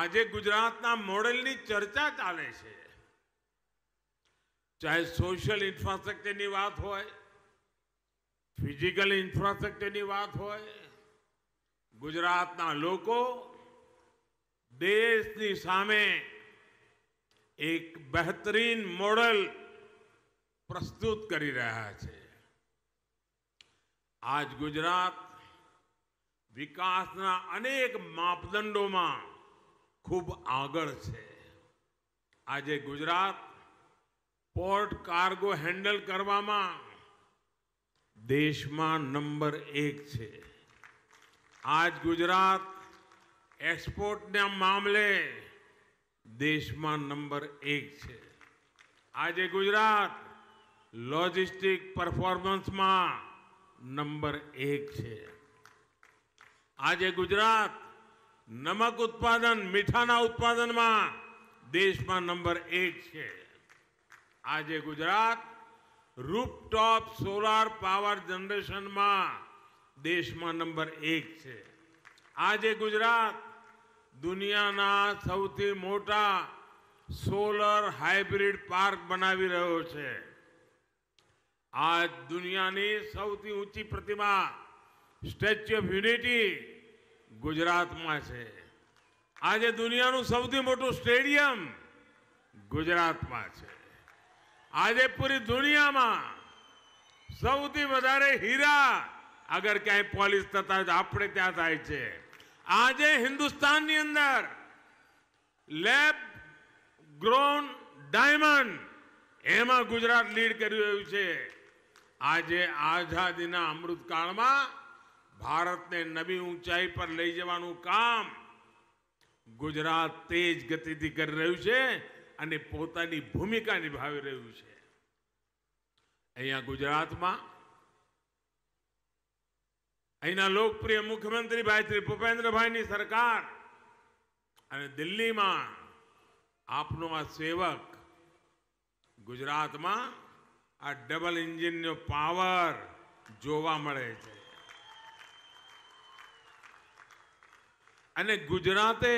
આજે ગુજરાતના મોડલની ચર્ચા ચાલે છે ચાહે સોશિયલ ઇન્ફ્રાસ્ટ્રક્ચરની વાત હોય ફિઝિકલ ઇન્ફ્રાસ્ટ્રક્ચરની વાત હોય ગુજરાતના લોકો દેશની સામે એક બહેતરીન મોડલ પ્રસ્તુત કરી રહ્યા છે આજ ગુજરાત વિકાસના અનેક માપદંડોમાં ખૂબ આગળ છે આજે ગુજરાત પોર્ટ કાર્ગો હેન્ડલ કરવામાં દેશમાં નંબર એક છે આજ ગુજરાત એક્સપોર્ટના મામલે દેશમાં નંબર એક છે આજે ગુજરાત લોજિસ્ટિક પરફોર્મન્સમાં નંબર એક છે આજે ગુજરાત નમક ઉત્પાદન મીઠાના ઉત્પાદનમાં દેશમાં નંબર એક છે આજે ગુજરાત રૂપટોપ સોલાર પાવર જનરેશનમાં દેશમાં નંબર એક છે આજે ગુજરાત દુનિયાના સૌથી મોટા સોલર હાઇબ્રિડ પાર્ક બનાવી રહ્યો છે આજ દુનિયાની સૌથી ઊંચી પ્રતિમા સ્ટેચ્યુ ઓફ યુનિટી ગુજરાતમાં છે આજે દુનિયાનું સૌથી મોટું સ્ટેડિયમ ગુજરાતમાં છે આજે પૂરી દુનિયામાં સૌથી વધારે હીરા અગર ક્યાંય પોલીસ થતા હોય તો આપણે ત્યાં થાય છે આજે હિન્દુસ્તાનની અંદર લેબ ગ્રોન ડાયમંડ એમાં ગુજરાત લીડ કરી રહ્યું છે આજે આઝાદીના અમૃતકાળમાં ભારતને નવી ઊંચાઈ પર લઈ જવાનું કામ ગુજરાત તેજ ગતિથી કરી રહ્યું છે અને પોતાની ભૂમિકા નિભાવી રહ્યું છે અહીંયા ગુજરાતમાં અહીંના લોકપ્રિય મુખ્યમંત્રી ભાઈ શ્રી ભૂપેન્દ્રભાઈની સરકાર અને દિલ્હીમાં આપનો આ સેવક ગુજરાતમાં આ ડબલ એન્જિનનો પાવર જોવા મળે છે અને ગુજરાતે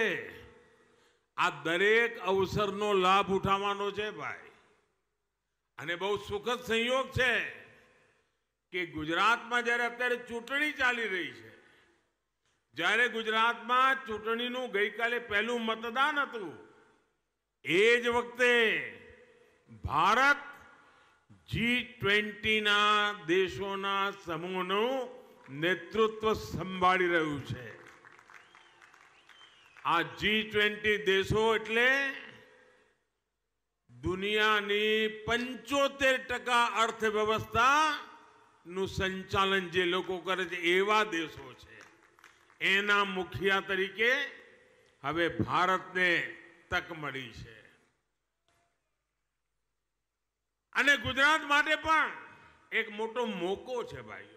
આ દરેક અવસરનો લાભ ઉઠાવવાનો છે ભાઈ અને બહુ સુખદ સંયોગ છે કે ગુજરાતમાં જ્યારે અત્યારે ચૂંટણી ચાલી રહી છે જ્યારે ગુજરાતમાં ચૂંટણીનું ગઈકાલે પહેલું મતદાન હતું એ જ વખતે ભારત જી ટ્વેન્ટીના દેશોના સમૂહનું નેતૃત્વ સંભાળી રહ્યું છે આ જી ટ્વેન્ટી દેશો એટલે દુનિયાની પંચોતેર ટકા અર્થવ્યવસ્થાનું સંચાલન જે લોકો કરે છે એવા દેશો છે એના મુખિયા તરીકે હવે ભારતને તક મળી છે અને ગુજરાત માટે પણ એક મોટો મોકો છે ભાઈ